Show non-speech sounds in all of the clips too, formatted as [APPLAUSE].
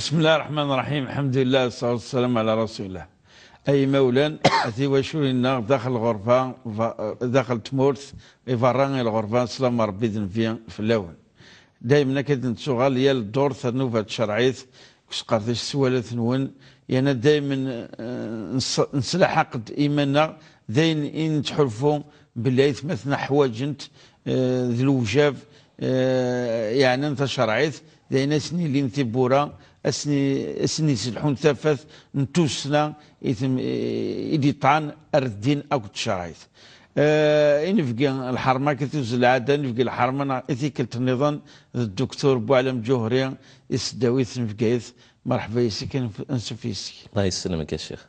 بسم الله الرحمن الرحيم الحمد لله والصلاة والسلام على رسول الله أي مولا أتي وشو لنا داخل الغرفة داخل تمورث يفران الغرفة سلام ربي دن في الاول دايما كنت تشغل يا الدور ثنوفة شرعيت كش قرطيش سوالات نون يعني دايما آه، نسلح حق إيماننا زين إن تحلفوا بالله يتمثنا حواجنت آه، ذي الوجاب آه، يعني انت شرعيت زين سني اللي انت بورا اسني اسني سلحون ثفث نتوسنا إثم إدي طعن أردين أو تشرايث آه نفقي الحرمة كتوز العادة نفقي الحرمة كلت النظام الدكتور بوعلم جوهري إسداويث نفقيث مرحبا يسك انسف الله يسلمك يا شيخ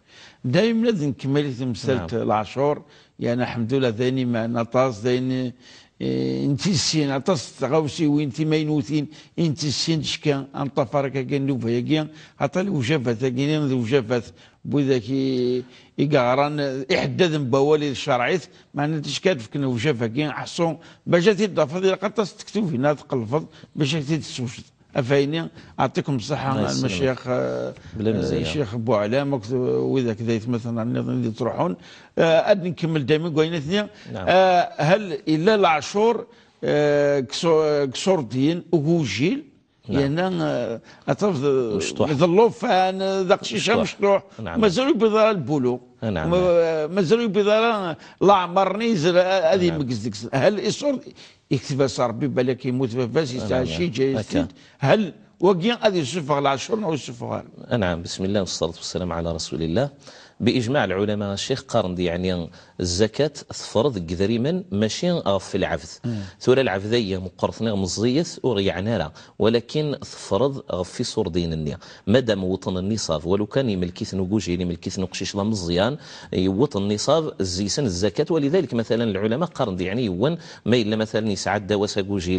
دايما نكمل تمثلت نعم. العشور يعني الحمد لله ذيني ما نطاز ذيني إيه، انت السين عطاس تغاوسي وانت ماينوثين انت السين شكا طفرك كان لوفا يكيا عطا الوجافات كاين نعم، الوجافات بوذاك يقارن احدد بوالي ما معناتها تشكات فكنا وجافه كي حصون باش الى قطس تكتب هنا الفض باش تسوشد افيني اعطيكم الصحه المشيخ آه، الشيخ بو علام واذا كذا يتمثل على اللي تروحون آه، ادني نكمل دائما قوينتنا نعم. آه، هل الا العشور كسور دين وجيل نعم. لان اطراف ظلوا فان ذاك الشيء مشطوح نعم. مازالوا بيضرا البولو نعم مازالوا بيضرا الاعمر نيزل هذه نعم. مكزدكس هل يصور يكتب ربي بالك يموت فاس يستاهل نعم. شي جاي هل وكيان غادي يصفغ العشر ويصفغها نعم بسم الله والصلاه والسلام على رسول الله باجماع العلماء الشيخ قرند يعني الزكاه تفرض قدري من ماشي في العفذ ثورة العفذيه مقرثنا مزيث وريعناها ولكن تفرض في سردين النية مادام وطن النصاب ولو كان يملكيث نوجوجي اللي يملكيث نقشيش مزيان يوطن النصاب زيسن الزكاه ولذلك مثلا العلماء قرند يعني يون ما الا مثلا يسعى الدواسه كوجي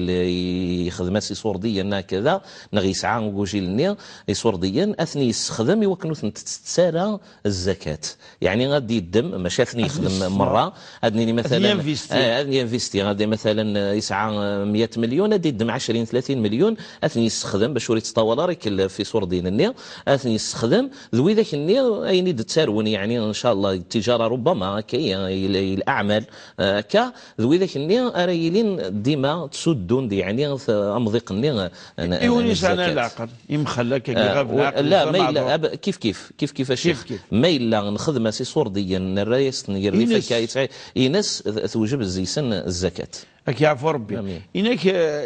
يخدم سي سورديا كذا نغي يسعى كوجي صور سورديا اثني يستخدم يوكنو تتسارى الزكاه الشركات يعني غادي يدم ما شافني يخدم مره غادي مثلا غادي ينفيستي آه، غادي مثلا يسعى 100 مليون غادي يدم 20 30 مليون اثني يستخدم باش يريد تطاول راك في صور دين النير اثني يستخدم ذوي ذاك النير اين تسارون يعني ان شاء الله التجاره ربما كي الاعمال آه، كا ذوي ذاك النير رايلين ديما تسدون دي يعني امضيق النير ايوني آه، على العقل يمخلك لا ما كيف كيف كيف كيف كيف كيف ما نخدم سي صور ديال الرايس يري فكايت ايناس توجب الزيسن الزكاه راك يعفو ربي انك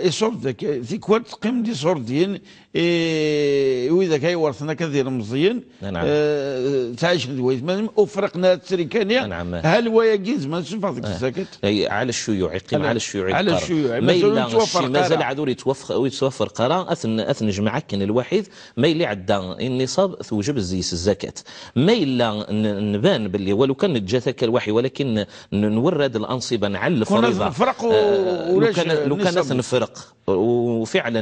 صورتك في كوات قيم دي اي واذا كاي ورثنا كثير مزيان نعم تعيش دويت افرقنا التركانيه نعم هل ويجيز ما نشوف هذاك اي على الشيوع يقيم على الشيوع على الشيوع ما الا مازال عاد يتوفر يتوفر قرار اثن اثن جمع كان الوحيد ما يلي عدا النصاب توجب الزيس الزكاه ما الا نبان باللي ولو كان جاتك الوحي ولكن نورد الانصبه نعلف فريضه آه، لو كان لو كان نفرق وفعلا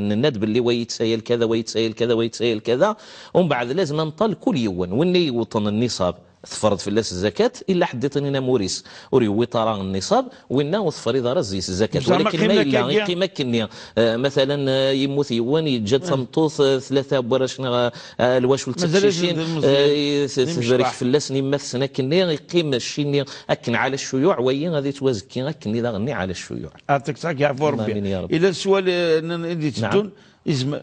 نناد باللي ويتسايل كذا ويتسايل كذا ويتسايل كذا ومن بعد لازم نطل كل يوم وني وطن النصاب تفرض في الناس الزكاة إلا حدثني أنا موريس وري وطرا النصاب وإنا وتفرض رزيس الزكاة ولكن ما إلا كنية آه، مثلا آه، يموت واني جد تمطوط أه. ثلاثة براشنا الواش والتكشيشين تبارك في الناس نما السنة كنية يقيم الشيني أكن على الشيوع وين غادي توازكي أكن إذا غني على الشيوع أعطيك صحك يعفو ربي إذا السؤال اللي نعم. تدون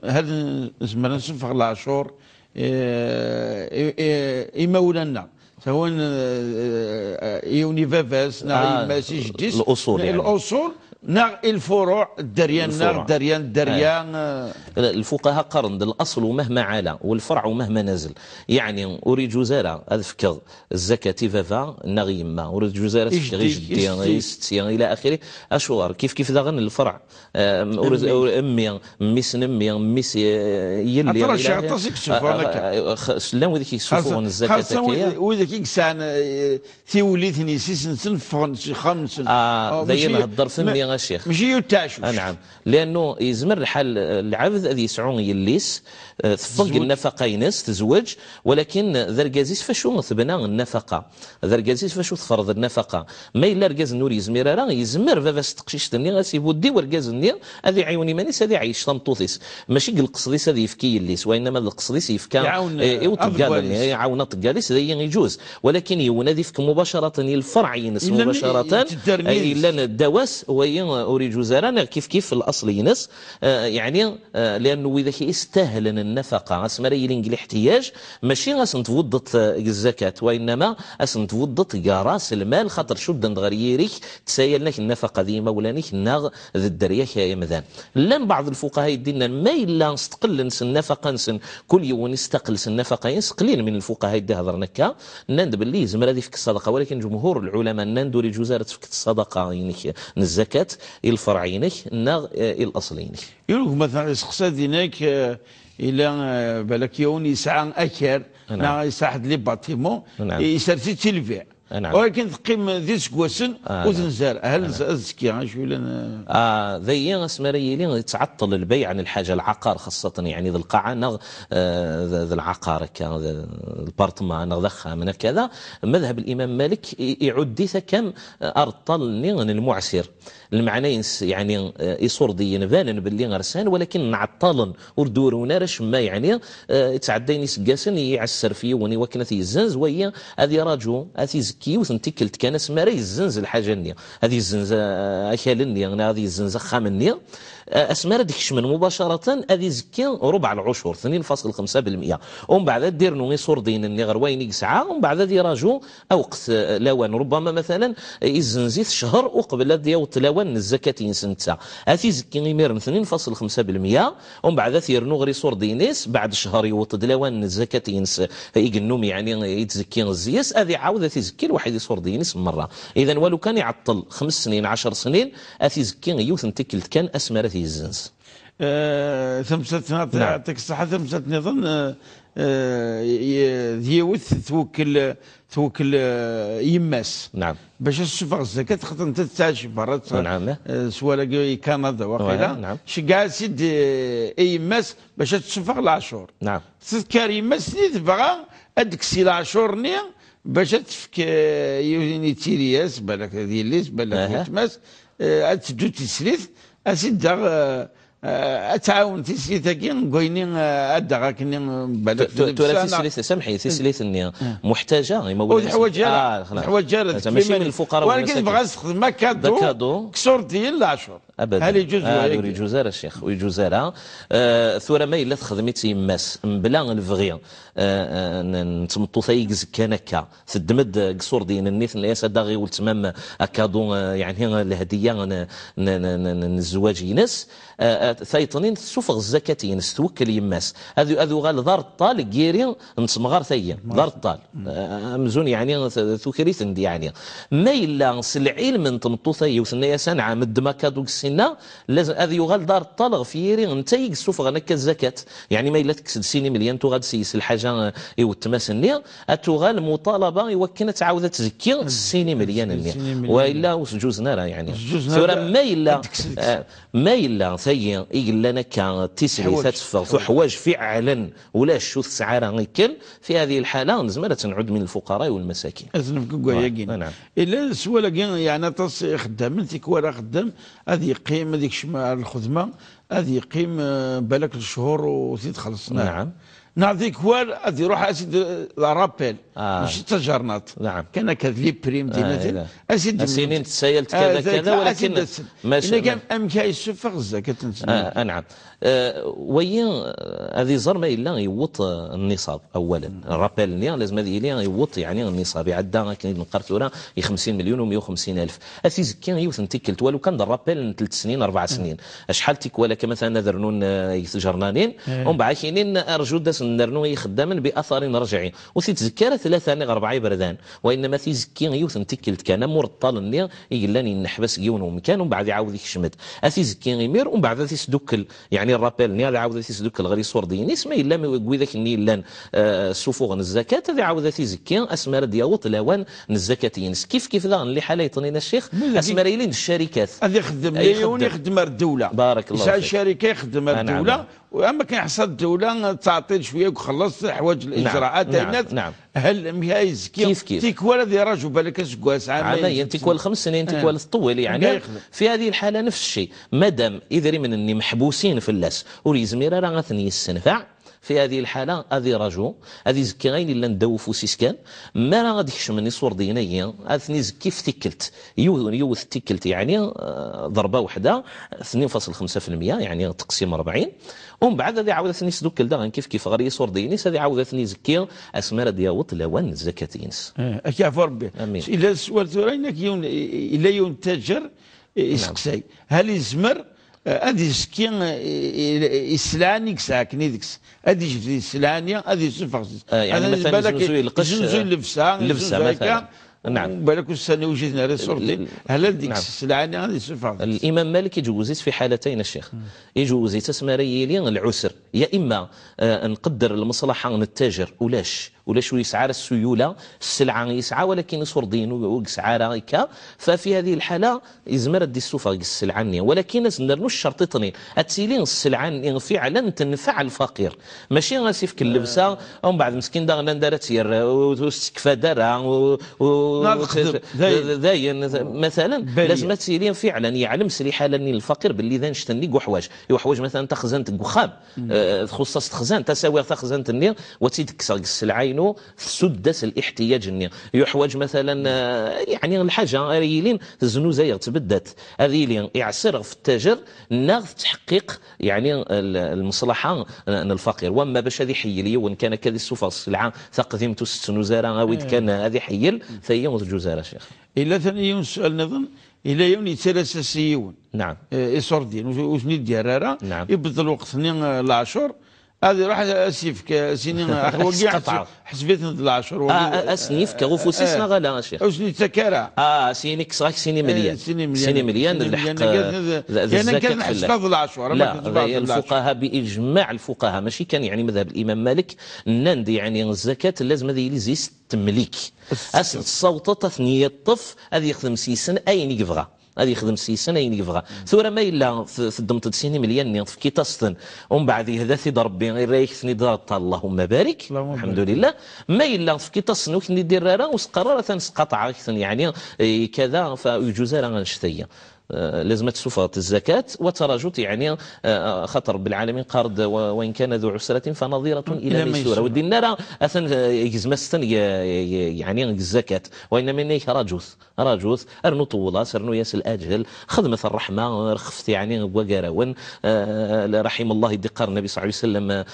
هل زمان نسنفخ العشور إيه إيه إيه إيه سواء يونيفافاس نعيم ماشي جديس الاصول يعني. الاصول نار الفروع الدريان نار الدريان الدريان آه. آه. الفقهاء قرن الاصل مهما علا والفرع مهما نزل يعني اريد جزاره اذفك الزكاه فافا نغي يما اريد جزاره غير جدي ستي الى اخره اشوار كيف كيف ذا الفرع آه، اريد امي امي سنمي امي يلي عطاش عطاسك سوفونك لا وذيك يسوفون الزكاه كي وذيك كسان تيولي ثني سيسن سن فون خمسن اه دايما هضر فمي يا شيخ مشي آه نعم لانه يزمر حال العبد اذ يسعون يليس آه، تفق النفقه ينس تزوج ولكن ذا القازيس فاشو ثبنا النفقه ذا القازيس فاشو تفرض النفقه ما الا الركاز نور يزمر راه يزمر ستقشيش تني غاسي بودي ورقاز ني هذا عيوني مانيس هذا عيش طمطوطيس ماشي القصديس هذا يفكي يليس وانما القصديس يفكا يعاون آه، يعاون طقاليس هذا آه، يجوز ولكن يونا ذيفك مباشره الفرع ينس مباشره الا الدواس وي يعني أريد زران كيف كيف الأصل ينس آه، يعني آه، لأنه إذا يستهلن النفقة أسمر يلينجل الاحتياج ماشي غسنتفوضت آه، الزكاة وإنما أسنتفوضت كراس المال خاطر شدا غريريك لك النفقة ذي مولانيك ناغ ذي الدرياك يا مذان لان بعض الفقهاء يدينا ما إلا نستقل نسن النفقة نسن كل يوم نستقل نسن النفقة ينس قليل من الفقهاء يدي هضر نكا ناند باللي زمرا فيك الصدقة ولكن جمهور العلماء نند وري جزارة الصدقة يعني الزكاة الحاجات الفرعينه ناغ الاصلينه يلوك مثلا سقسادينك آه، الى آه، بالك يون يسعى اكر ناغ نعم. يسعى لي باتيمون نعم. يسرتي تلفيع نعم. ولكن تقيم ذي سكواسن آه نعم. هل زكي شو لنا اه ذي اسمري اللي تعطل البيع عن الحاجه العقار خاصه يعني ذي القاعه نغ آه، ذي العقار كان البارتمان نغ من كذا مذهب الامام مالك يعدي كم ارطل المعسر المعنى يعني آه، يصور دي بانن باللي غرسان ولكن نعطال ور دورونا ما يعني آه، تعدين يسقاسن يعسر فيه وني وكنا الزنز وهي هذه راجو هذه زكي وثنتي كلت كان اسمها يزنز الحاجه النية هذه الزنزه اكلني هذه الزنزه خامنية اسمار ديكشمن مباشره اذي زكي ربع العشر 2.5% ومن بعد دير نوي صردين اني غير وين يسعى ومن بعد دي راجو اوقت لوان ربما مثلا يزنزيت شهر وقبل ديو تلاوان الزكاه ينسنتا هذه زكي غيمير 2.5% ومن بعد ثيرنو غير صردينيس بعد شهر يوطد لوان الزكاه ينس يقنوم يعني يتزكي الزياس اذي عاودة تزكي الواحد يصردينيس مره اذا ولو كان يعطل خمس سنين 10 سنين هذه زكي يوث تكلت كان اسمار في الزنس آه يعطيك الصحه ثمثت نظن هي وث توكل توكل يماس نعم باش السفر الزكاة خاطر انت تعيش برا نعم اه، سوالا كندا وقيلا نعم كاع سيد يماس باش تشفر العشور نعم تذكر يماس اللي تبغى ادك سي العشور ني باش تفك اه، يوني تيرياس بالك هذه الليس بالك تماس اه، تدو تسليث أسد آه، اتعاون تيسيتاكين كوينين ادغا آه، بعد تولى سي تيسليت سامحي تيسليت آه. اني محتاجه ما جاره الحوايج الحوايج ماشي من الفقراء ولكن بغا ما كادو كسور ديال العشر ابدا هذه جوج هذه آه الشيخ ويجوز لا ثورة ما الا تخدمي تيماس بلا نبغي نتمطو ثايكز كان هكا تدمد قصور دين النيث الياس داغي والتمام اكادو يعني الهديه الزواج ينس ثيطنين تسوفغ الزكاتين ستوكل يماس هذو هذو غال دار الطال كيري نتمغار ثيا دار الطال آه، امزون يعني ثوكري ندي يعني ما الا العلم من تمطوثا يوثنا سنة عام ما كادوك السنه لازم هذو غال دار الطال غفيري انت يسوفغ هكا الزكاه يعني ما الا تكسد سيني مليان تو سيس الحاجه يوتماس النية غال مطالبه يوكن تعاود تزكي سيني مليان النية والا وسجوزنا راه يعني ثورة ما الا [LAUGHS] آه، ما الا ثي إلا أنا كتسعي تتفغ فعلا ولا شو السعارة غيكل في هذه الحالة نزمر تنعد من الفقراء والمساكين أذنب كوكا يقين إلا سوالا يعني تصي خدام انت ورا خدام هذه قيم هذيك الخدمة هذه قيم آه، بالك الشهور وزيد خلصنا نعم نعطيك وال ادي روح اسيد آه، لا رابيل آه. مش تجرنط نعم كان كذا لي بريم دينا آه اسيد سنين تسايلت آه، كذا كذا ولكن ماشي كان ام الشفا غزه كتنسى آه،, آه نعم آه وين هذه زرمه الا يوط النصاب اولا رابيل لازم هذه الا يوط يعني النصاب يعدى ورا 50 مليون و150 الف اسي زكي يوث نتكلت ولو كان رابيل ثلاث سنين اربع سنين اشحال تيك كما مثلا درنون يتجرنانين ومن بعد كاينين ارجو داس نرنوي خداما باثر رجعي وثي تزكار ثلاثه ني اربعه بردان وانما في زكي يوث تكلت كان مرطل ني يلاني نحبس يون ومكان ومن بعد يعاود يكشمت اسي زكي غيمير ومن بعد اثي يعني الرابيل ني آه، عاود اثي غري صور ديني اسمي الا ما يقوي ذاك ني لان سفوغ الزكاه هذا عاود اثي زكي اسمار دياوط لوان الزكاه ينس كيف كيف ذا اللي حاله يطنينا الشيخ اسمار يلين الشركات هذا يخدم ليون يخدم الدوله بارك الله فيك شركه يخدم الدوله واما كان حصلت اولى تعطيت شويه وخلصت حوايج نعم، الاجراءات نعم. نعم. هل مهايز كيف كيف تيكوالا دي راجل بالك اسكواس عامين تيكوال خمس سنين تيكوال آه. طويل يعني في هذه الحاله نفس الشيء مادام اذا من اني محبوسين في اللاس وريزميرا راه غاثني السنفع في هذه الحاله هذه راجو هذه زكي غاين الا نداو فوسيس كان ما راه غادي يحشمني صور دينيا اثني زكي في تكلت يوث تكلت يعني آه، ضربه وحده 2.5% يعني تقسيم 40 ومن بعد هذه عاود ثني سدوك كيف كيف غير صور ديني هذه عاود اثني زكي اسمار دياوط لوان زكاه ينس آه، اكي عفو ربي الا سوال تورينك الا ينتجر يسقسي نعم. هل يزمر ادي سكين اسلانيك ساكن ديكس ادي جبتي يسلاني ادي يسفغ آه، يعني مثلا زنزوي القش زنزوي اللبسه آه، اللبسه مثلا نعم بالك السنه وجدنا ريسورتي هل ديك نعم. السلعاني هذه الامام مالك يجوزيت في حالتين الشيخ يجوزيت اسمها العسر يا اما آه، نقدر المصلحه نتاجر ولاش ولا شو يسعى السيوله السلعه يسعى ولكن يصور دين ويسعى رايكا ففي هذه الحاله يزمر دي السوفا السلعه ولكن نرنو الشرط اثنين اتيلين السلعه فعلا تنفع الفقير ماشي غاسيفك اللبسه ومن بعد مسكين دار غنان دارت واستكفى دارها و مثلا لازم تسيرين فعلا يعلم سريحه حالا الفقير باللي ذا نشتني كحواج يحواج مثلا تخزنت قخام آه، خصصت خزان تساوي تخزنت النير وتيدكسر السلعه كانوا سدس الاحتياج ني يحوج مثلا آه، يعني الحاجه ريلين آه، زي تبدت ريلين يعسر في التاجر ناغ تحقيق يعني المصلحه آه، الفقير واما باش هذه حيل وان كان كذي السوفا العام تقديمته ست نزاره اويد كان هذه حيل فهي جزاره شيخ الا ثاني سؤال نظن الى يوم السيون نعم إيه صردين وشني دير نعم يبدل وقت العشر هذه راح اسيف كسنين اخر [LAUGHS] وقع حسبيت العشر اه اسنيف كغفوسيسنا غلا شيخ اه, آه،, آه،, آه. سينك صح سيني مليان سيني مليان سيني مليان الحق كان كان حسبات العشر لا الفقهاء باجماع الفقهاء ماشي كان يعني مذهب الامام مالك نند يعني الزكاه لازم هذه لي زيست تمليك اسن الصوت تثنيه الطف هذه يخدم سيسن اين يبغى غادي يخدم سيسن اين يبغى ثورة ما الا تدمت تسيني مليان تفكي تصن ومن بعد يهدا سيد ربي غير يكثني دار اللهم بارك الحمد لله ما الا تفكي تصن وكني دير راه وسقرارة عاكسن يعني إيه، كذا فيجوز راه غنشتيه آه، لازم تسوف الزكاة والتراجع يعني آه، آه، خطر بالعالمين قرض وإن كان ذو عسرة فنظيرة إلى ميسورة ودي النار أثن يزمستن يعني الزكاة وإنما إنيك راجوس راجوس أرنو طولاس أرنو ياس الأجل خدمة الرحمة رخفت يعني وقراون رحم الله يدقر النبي صلى الله عليه وسلم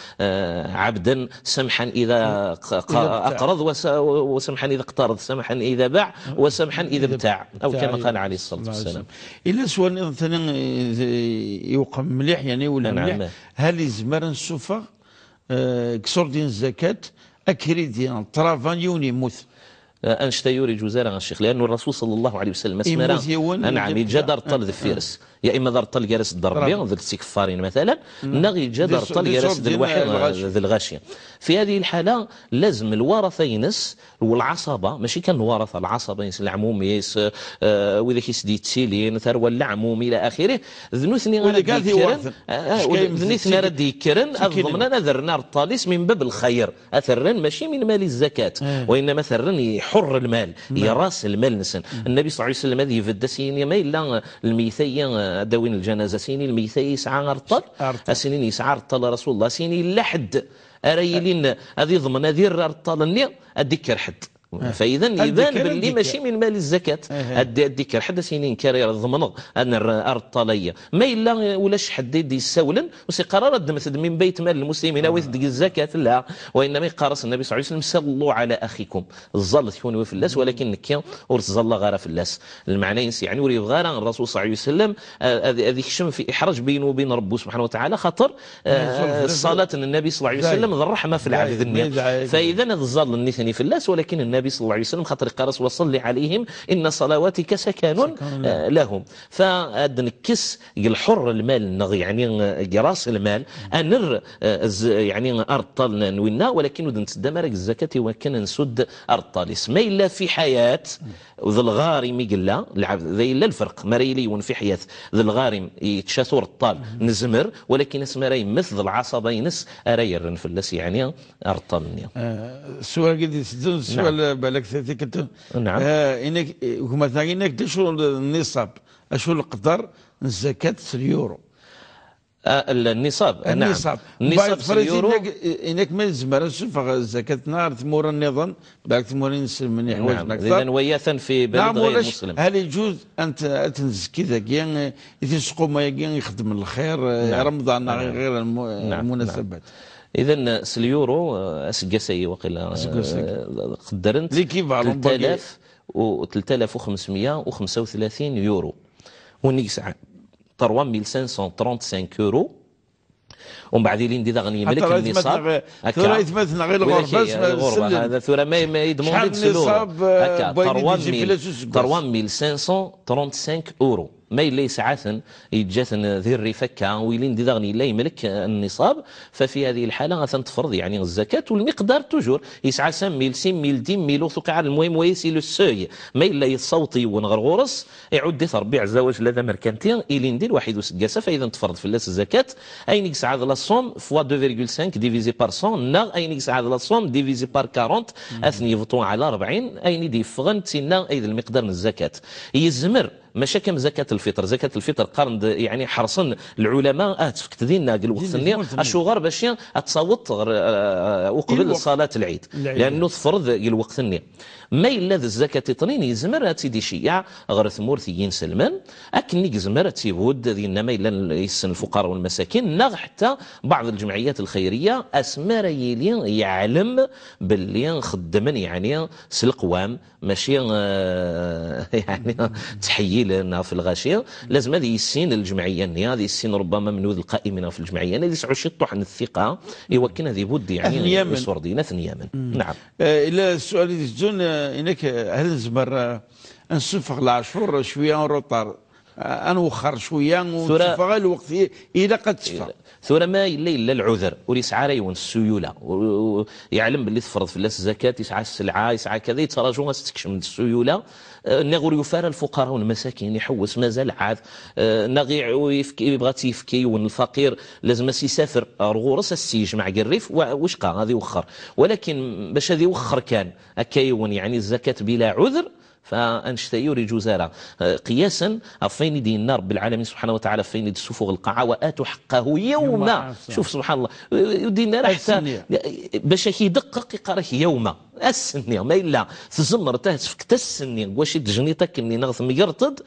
عبدا سمحا إذا أقرض وسمحا إذا اقترض سمحا إذا باع وسمحا إذا ابتاع أو كما قال عليه الصلاة والسلام الا سوا مثلا يوقم مليح يعني ولا نعم، مليح نعم. هل يزمر السوفا آه، كسور دين الزكاه اكري ديال طرافان يوني موث آه، انشتا يوري جزارة الشيخ لأن الرسول صلى الله عليه وسلم اسمه أنعمي جدر طرد الفيرس آه، يا اما دار طلق يرس الضربي ذل السكفارين مثلا نغي نعم. جا دار طلق يرس الواحد ذي الغاشيه في هذه الحاله لازم الورثه ينس والعصبه ماشي كان الورثه العصبه ينس العموم يس آه واذا كيس دي تسيلين ثروه العموم الى اخره اثنين غادي يكرن آه، آه، اثنين غادي يكرن انا ذرنا الطاليس من باب الخير اثرن ماشي من مال الزكاه إيه. وانما ثرن يحر المال نعم. يراس المال نسن نعم. النبي صلى الله عليه وسلم هذه يفدس ما الا الميثيه آه، داوين الجنازة سيني الميثة يسعى أرطل سيني يسعى أرطل رسول الله سيني لحد أريلين أذي ضمن هذه أرطل أذكر أديك حد فاذا يبان باللي ماشي من مال الزكاه ادي آه. الذكر حدا سنين ضمن ان انا طاليه ما الا ولاش حد يدي يسولن وسي قرار من بيت مال المسلمين او يدي الزكاه لا وانما يقارص النبي صلى الله عليه وسلم صلوا على اخيكم الظل تكون الناس ولكن نكي ورز الله غير الناس المعنى ينسي يعني وري غير الرسول صلى الله عليه وسلم آه، هذه شم في احراج بينه وبين ربه سبحانه وتعالى خاطر آه، صلاه النبي صلى الله عليه وسلم الرحمه في العبد فاذا الظل النثني الناس ولكن النبي النبي صلى الله عليه وسلم خاطر قال رسول صلي عليهم إن صلواتك سكن لهم آه، فأدنكس الحر المال نغي يعني راس المال أنر آه، يعني أرطال نوينا ولكن ودن دمرك الزكاة وكان نسد أرطاليس ما إلا في حياة ذا الغارم يقلا ذا إلا الفرق مريلي في حياة ذا الغارم يتشاثور الطال نزمر ولكن اسمه راي مثل العصبين ينس أريرن فلس يعني أرطالني السؤال آه، قد السؤال بالك كنت نعم آه انك ثاني انك شو النصاب اشو القدر الزكاه اليورو آه النصاب النصاب آه، نعم النصاب النصاب اليورو انك ما زمرش الزكاه نهار ثمور النظام بالك ثمور نسلم من حوايج نعم اذا وياثا في بلد نعم غير مسلم هل يجوز ان تنزكي ذاك يسقوا ما يخدم الخير نعم. رمضان نعم. غير نعم. نعم. المناسبات نعم. اذا سليورو اسكاسي وقيلا قدرنت 3000 و 3535 يورو ونيك 3535 يورو ومن بعد اللي ندي غني ملك النصاب ترى يتمثل غير الغربه الغربه هذا ثرا ما يدمون شحال النصاب آه، هكا 3535 يورو ما يلي سعاثن يتجاثن ذري فكا ويلين دي دغني لا يملك النصاب ففي هذه الحاله غتنتفرض يعني الزكاه والمقدار توجور يسعى سميل سميل ديميل وثقع المهم ويسي لو سوي ما الا الصوتي ونغرغورس يعود ثربيع الزواج لذا مركانتين يلين دي واحد وسكاسه فاذا تفرض في اللاس الزكاه اين يسعى لا الصوم فوا 2.5 ديفيزي بار 100 نا اين يسعى لا الصوم ديفيزي بار 40 اثني يفطون على 40 اين يدفغن تسنا ايد المقدار من الزكاه يزمر ماشي كم زكاه الفطر زكاه الفطر قرن يعني حرصن العلماء اتفكت آه، دينا قال وقت النية اشو غير باش تصوت آه، آه، وقبل صلاه العيد لانه تفرض الوقت النية ما الا الزكاه تطنين يزمر تيدي شيع غير ثمورثيين سلمان اكن يزمر تيبود دينا ما الا يسن الفقراء والمساكين نغ حتى بعض الجمعيات الخيريه اسمار يلي يعلم باللي خدمن يعني سلقوام ماشي [LAUGHS] يعني تحيي لنا في الغاشية لازم هذه السين الجمعية هذه السين ربما من ذو القائمين في الجمعية يعني اللي سعوا شي طحن الثقة يوكن هذه بودي يعني يسور دينا ثنيامن نعم آه، الى السؤال اللي تزون آه، إنك هل زمر آه، نصفق العشور شوية روطار انوخر شويه ونصفغ الوقت الى قد تصفى ثورة ما إلا إلا العذر وليس عاري السيولة يعلم باللي تفرض في الناس الزكاة يسعى السلعة يسعى كذا يتراجعوا من السيولة آه، نغور يفار الفقراء والمساكين يحوس مازال عاد آه، نغيع يبغى تيفكي والفقير لازم يسافر مع السيجمع واش وشقا غادي يوخر ولكن باش هذه يوخر كان أكيون يعني الزكاة بلا عذر فانشتي يوري جزارة آه، قياسا فين دي النار بالعالمين سبحانه وتعالى فين دي سفوغ القاعة وآتوا حقه يوم شوف سبحان الله آه، دي النار حتى باش يدقق يقرأ يوم السنية ما إلا تزمر تهت فكت السنية واش دجنيتك اللي نغثم يرطد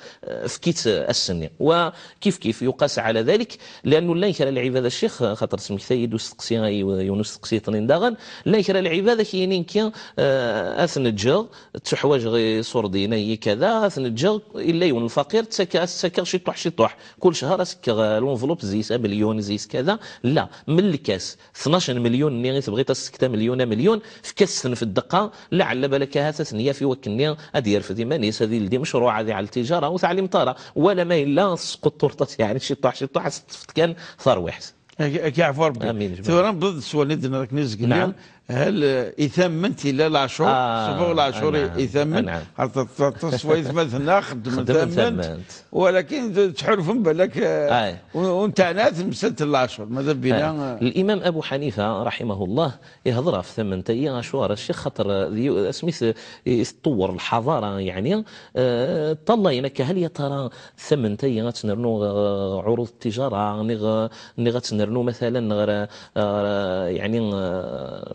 فكيت السنية وكيف كيف يقاس على ذلك لأنه لا يكرى العبادة الشيخ خاطر سميك سيد وستقسي يونس تقسي طنين داغن لا يكرى العبادة كينين كي آه، أثنجغ تحواج غي صور ديني كذا أثنجغ إلا يون الفقير تسكا تسكا شي طوح شي طوح كل شهر أسكا الانفلوب زيس مليون زيس كذا لا من الكاس 12 مليون اللي تبغي تسكتا مليون مليون في كاس في دقه لعل بالك هذا ثنيه في وكني هذه يرفدي مانيس هذه لدي مشروع هذه على التجاره وثعلم طاره ولا ما الا سقط طرطه يعني شي طاح شي طاح كان ثروه يعفو ربي امين ثورا بضد سوال ندنا راك نزق نعم هل يثمن الى العشور آه صفو العشور يثمن حتى ما يثمن خدم ثمن ولكن تحرفهم بالك آه ناس مسلت العشور ماذا بينا آه الامام ابو حنيفه رحمه الله يهضر في ثمن تاي عشور الشيخ خاطر سميث يتطور الحضاره يعني آه طلع يعني انك هل يا ترى ثمن تاي غتنرنو عروض التجاره نغ نغتنرنو مثلا آه، يعني آه،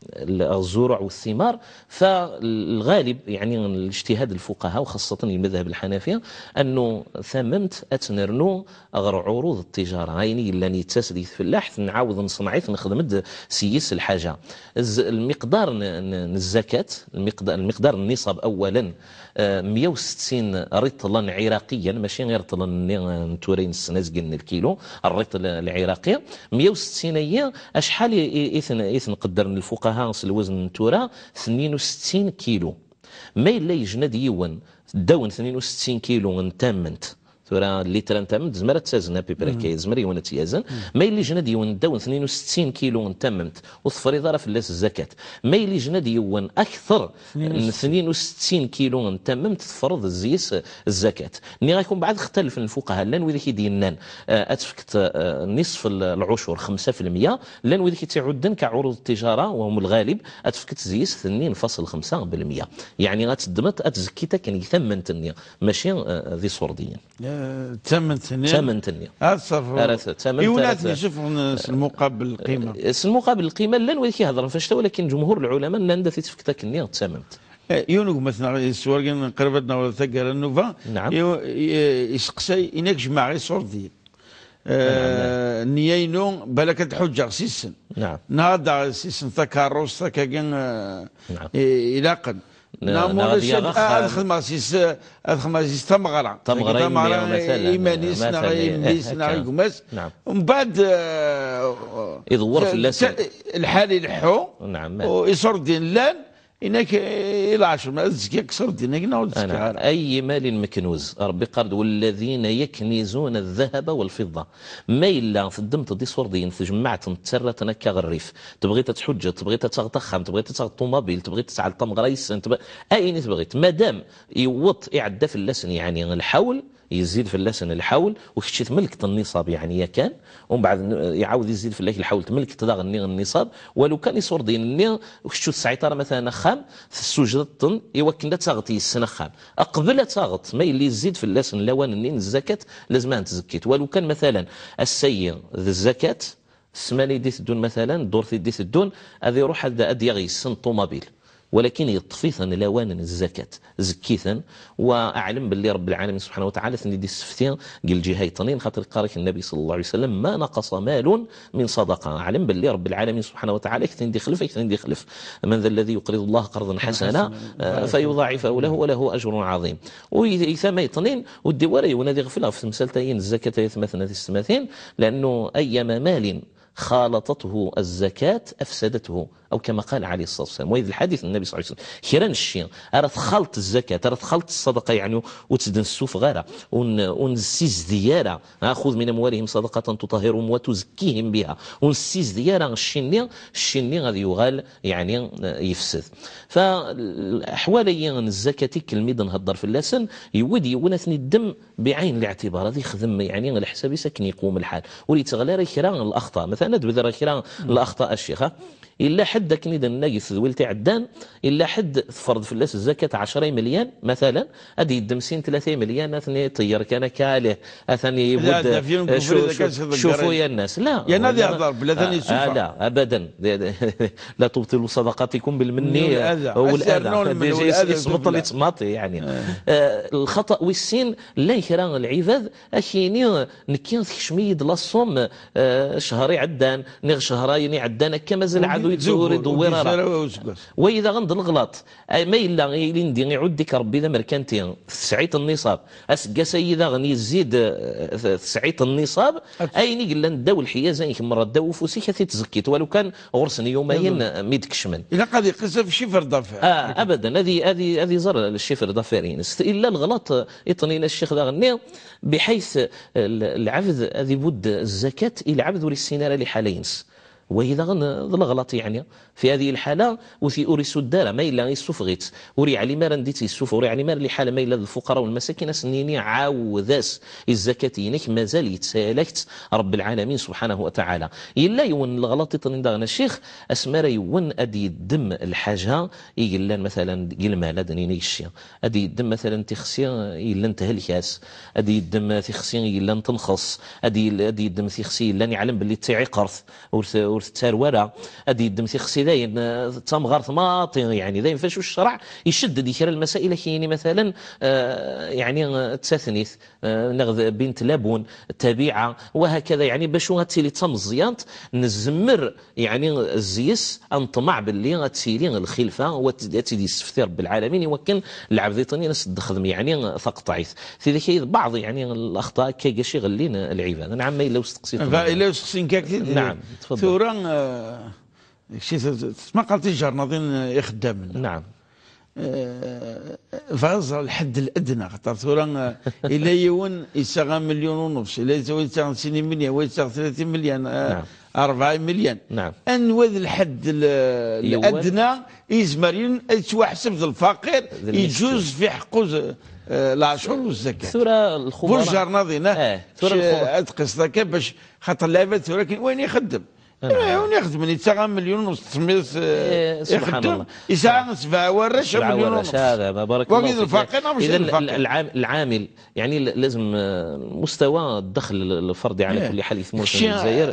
الزروع والثمار فالغالب يعني الاجتهاد الفقهاء وخاصة المذهب الحنفية أنه ثممت أتنرنو أغر عروض التجارة يعني إلا نيتاس في فلاح نعاود نصنعي نخدم سيس الحاجة المقدار الزكاة المقدار, المقدار النصاب أولا 160 آه، رطلا عراقيا ماشي غير رطلا تورين سنزقن الكيلو الرطل العراقي 160 هي أشحال يثنقدر الفقهاء هانس الوزن تورا 62 كيلو ما الا يجند يون داون 62 كيلو نتامنت ترى انت تاع تزمر تسازن هابي بريك يزمر يوان تيازن ما اللي جنا ديون داون 62 كيلو تممت وتفريض راه اللاس الزكاه ما اللي جنا ديون اكثر من 62 كيلو تممت تفرض الزيس الزكاه ني غيكون بعد اختلف الفقهاء لان كي دينان آه، اتفكت آه، نصف العشر 5% لان كي تعدن كعروض التجاره وهم الغالب اتفكت زيس 2.5% يعني غتدمت اتزكيتك كان يعني يثمن تنيا ماشي آه، ذي صورديا ثمن ثمن ثمن اصفر ثمن يولاتني شوف المقابل القيمه المقابل أه، القيمه لا ولا كيهضر فاش ولكن جمهور العلماء لا ندث في ذاك النيا ثمن يونغ مثلا السوار كان قربتنا ولا ثقال النوفا نعم يسقسي انك جمع غير صوردي آه نعم، نعم. نياينو بالك تحجة سيسن نعم نهار سيسن تا كاروس تا كاكين أه، نعم قد نعم ادخل ماسيس ادخل ماسيس تمغرة تمغرة تمغرة ايمانيس نغا ايمانيس نغا يقماس ومن بعد يدور في اللسان الحالي الحو نعم ويصر الدين لان انك العشر ما الزكاة كسرت انك نعود الزكاة اي مال مكنوز ربي قرد والذين يكنزون الذهب والفضة ما الا فدمت دي صوردين تجمعت جمعت تسرت انا كغريف تبغي تحج تبغي تتغطخم تبغي تسغ طوموبيل تبغي تسعل طمغريس تبغي اين تبغي مادام يوط يعدى في اللسن يعني الحول يزيد في اللسن الحول وكتشي تملكت النصاب يعني يا كان ومن بعد يعاود يزيد في الحول تملك تداغ النصاب ولو كان يصور دين الني وكتشو السعيطره مثلا خام في السجده الطن يوكن لا تاغط السنة خام لا تاغت ما اللي يزيد في اللسن لوان النين الزكاه لازم تزكيت ولو كان مثلا السيد الزكاه السمان يديس الدون مثلا دور يديس الدون هذا يروح هذا ادي السن طوموبيل ولكن يطفيثا لوانا الزكاة زكيثا واعلم باللي رب العالمين سبحانه وتعالى ثني دي السفتين قل جهاي طنين خاطر قارك النبي صلى الله عليه وسلم ما نقص مال من صدقه اعلم باللي رب العالمين سبحانه وتعالى ثني دي خلف ثني دي خلف من ذا الذي يقرض الله قرضا حسنا آه، فيضاعفه له وله اجر عظيم ويثما يطنين وري ينادي غفله في تمثال الزكاه يثمثنا تستمثين لانه ايما مال خالطته الزكاة أفسدته أو كما قال عليه الصلاة والسلام وإذ الحديث النبي صلى الله عليه وسلم خيران الشين راه خلط الزكاة راه خلط الصدقة يعني وتدن السوف غارة ونسيز ديارة أخذ من أموالهم صدقة تطهرهم وتزكيهم بها ونسيز ديارة الشين الشين غادي يغال يعني آه، يفسد فحوالي الزكاة كلمة نهضر في اللسن يود ونثني الدم بعين الاعتبار هذا يخدم يعني على حساب ساكن يقوم الحال وليتغلى راه كرا الاخطاء مثلا دبذ راه كرا الاخطاء الشيخه الا حد كني دا الناقص ذويل تعدان الا حد في الناس الزكاه 10 مليان مثلا ادي يدم سين 3 مليان اثني طير كان كاله اثني يبود آه، شوفوا يا الناس لا يا نادي يهضر بلا ثاني آه, آه، لا ابدا [LAUGHS] لا تبطلوا صدقاتكم بالمن والاذى يصمت اللي تسماطي يعني آه. الخطا والسين لا يكره العباد اشيني نكين تكشمي يد لاصوم شهري عدان نغ شهرين عدان كما مازال يعاد يدور يدور راه واذا غند الغلط ما الا اللي ندي يعود ديك ربي اذا مركانتي تسعيط النصاب اسكا سيده غني يزيد آه، تسعيط النصاب اين قلا نداو الحيازان راه داو فوسي كثي تزكيت ولو كان غرسني يومين ميدك شمن الا قد يقصف شفر ضفر اه ابدا هذه هذه هذه زر الشفر ضفرين الا الغلط يطنينا الشيخ غني بحيث العبد هذه بود الزكاه العبد وللسيناره لحالينس وإذا غلط يعني في هذه الحالة وثي أوري سدارة ما إلا يسفغيت وري علي ما نديت يسوف وري علي ما اللي حالة ما إلا الفقراء والمساكين سنيني عاوذاس ما مازال يتسالكت رب العالمين سبحانه وتعالى إلا يون الغلط تنين الشيخ أسمار يون أدي الدم الحاجة إلا مثلا المال دنيني الشيء أدي الدم مثلا تخسي إلا تهلكاس أدي الدم تخسي إلا تنخص أدي الدم تخسي إلا يعلم باللي تعي قرث ولت يعني التروره هذه يدمتي خصي داين تمغر ثماطي يعني داين فاش الشرع يشدد ديك المسائل يعني مثلا يعني التثنيث آه، نغذ بنت لابون التبيعه وهكذا يعني باش تم الزيانت نزمر يعني الزيس انطمع باللي غتيلي الخلفه وتدي السفتي رب العالمين يمكن العبد يطني ناس تخدم يعني ثقطعيث في ذيك بعض يعني الاخطاء كي يغلين العباد نعم الا وسقسي الا وسط كاك نعم تفضل ثوره آه، ما قالت الجار نظن آه، خدام نعم آه، فاز الحد الادنى خاطر ثورا الا يون يساغ مليون ونص الا يساغ سنين مليون ويساغ 30 مليون 40 نعم. مليون نعم ان وذ الحد الادنى يزمرين يتوحسب الفقير يجوز في حقه العشر والزكاه سورة الخبراء برجر نظينا اه إيه، سورة الخبراء باش خاطر لعبه ولكن وين يخدم وناخذ من يتساقى مليون ونص تسميس إيه، سبحان الله يسعى نصف وراش مليون ونص هذا بارك الله فيك الفقير اذا العامل يعني لازم آه، مستوى الدخل الفردي على إيه. كل حال يثمر في الجزائر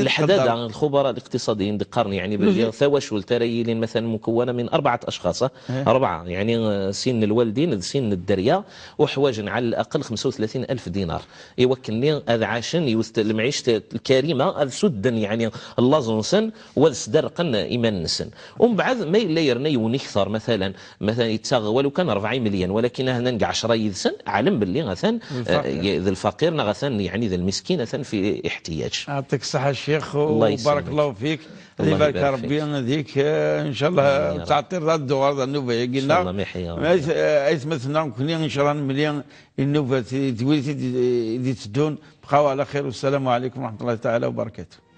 الحداده الخبراء الاقتصاديين ذكرني يعني ثواش والتريين مثلا مكونه من اربعه اشخاص آه، إيه. اربعه يعني آه، سن الوالدين سن الدريه وحواج على الاقل 35 الف دينار يوكلني هذا عاشن المعيشه الكريمه هذا سدا يعني يعني اللازنسن وذسدرقن إيمانسن ومن بعد ما إلا يرنا يون يكثر مثلا مثلا يتساغ ولو كان 40 مليون ولكن هنا نقع 10 يذسن علم باللي غثان ذا الفقير آه، غثان يعني ذا المسكين غثان في احتياج يعطيك الصحة الشيخ وبارك الله فيك اللي بارك ربي ذيك آه، ان شاء الله آه، تعطي الرد ورد النوبه قلنا ايث مثلنا كنا ان شاء الله ملي النوبه تولي تدون بقاو على خير والسلام عليكم ورحمه الله تعالى وبركاته